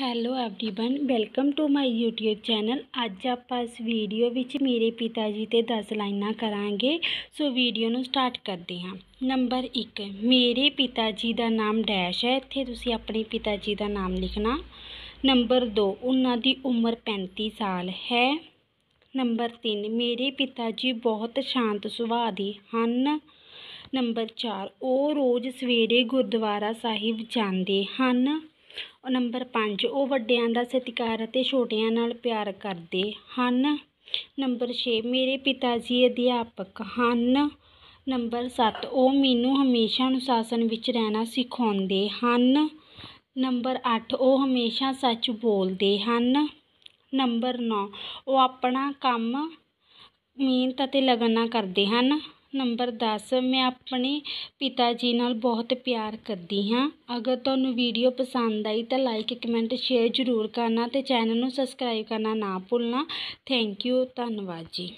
hello everyone welcome to my YouTube channel ਅੱਜ ਆਪਾਂ ਇਸ ਵੀਡੀਓ ਵਿੱਚ ਮੇਰੇ ਪਿਤਾ ਜੀ ਤੇ 10 ਲਾਈਨਾਂ ਕਰਾਂਗੇ ਸੋ ਵੀਡੀਓ ਨੂੰ ਸਟਾਰਟ ਕਰਦੇ ਹਾਂ ਨੰਬਰ 1 ਮੇਰੇ ਪਿਤਾ ਜੀ ਦਾ ਨਾਮ ਡੈਸ਼ ਹੈ ਇੱਥੇ ਤੁਸੀਂ ਆਪਣੇ ਪਿਤਾ ਜੀ ਦਾ ਨਾਮ ਲਿਖਣਾ ਨੰਬਰ 2 ਉਹਨਾਂ ਦੀ ਉਮਰ 35 ਸਾਲ ਹੈ ਨੰਬਰ 3 ਮੇਰੇ ਪਿਤਾ ਜੀ ਬਹੁਤ ਸ਼ਾਂਤ ਸੁਭਾਅ ਦੇ ਹਨ ਨੰਬਰ 4 ਉਹ ਰੋਜ਼ ਸਵੇਰੇ ਗੁਰਦੁਆਰਾ ਸਾਹਿਬ ਜਾਂਦੇ ਹਨ ਨੰਬਰ 5 ਉਹ ਵੱਡਿਆਂ ਦਾ ਸਤਿਕਾਰ ਅਤੇ ਛੋਟਿਆਂ ਨਾਲ ਪਿਆਰ ਕਰਦੇ ਹਨ ਨੰਬਰ 6 ਮੇਰੇ ਪਿਤਾ ਜੀ ਅਧਿਆਪਕ ਹਨ ਨੰਬਰ 7 ਉਹ ਮੈਨੂੰ ਹਮੇਸ਼ਾ ਅਨੁਸ਼ਾਸਨ ਵਿੱਚ ਰਹਿਣਾ ਸਿਖਾਉਂਦੇ ਹਨ ਨੰਬਰ 8 ਉਹ ਹਮੇਸ਼ਾ ਸੱਚ ਬੋਲਦੇ ਹਨ ਨੰਬਰ 9 ਉਹ ਆਪਣਾ ਕੰਮ ਮਿਹਨਤ ਅਤੇ ਲਗਨ ਨਾਲ ਕਰਦੇ ਹਨ ਨੰਬਰ 10 ਮੈਂ ਆਪਣੇ ਪਿਤਾ ਜੀ ਨਾਲ ਬਹੁਤ ਪਿਆਰ ਕਰਦੀ ਹਾਂ ਅਗਰ ਤੁਹਾਨੂੰ ਵੀਡੀਓ ਪਸੰਦ ਆਈ ਤਾਂ ਲਾਈਕ ਕਮੈਂਟ ਸ਼ੇਅਰ ਜ਼ਰੂਰ ਕਰਨਾ ਤੇ ਚੈਨਲ ਨੂੰ ਸਬਸਕ੍ਰਾਈਬ ਕਰਨਾ ਨਾ ਭੁੱਲਣਾ ਥੈਂਕ ਯੂ ਧੰਨਵਾਦ ਜੀ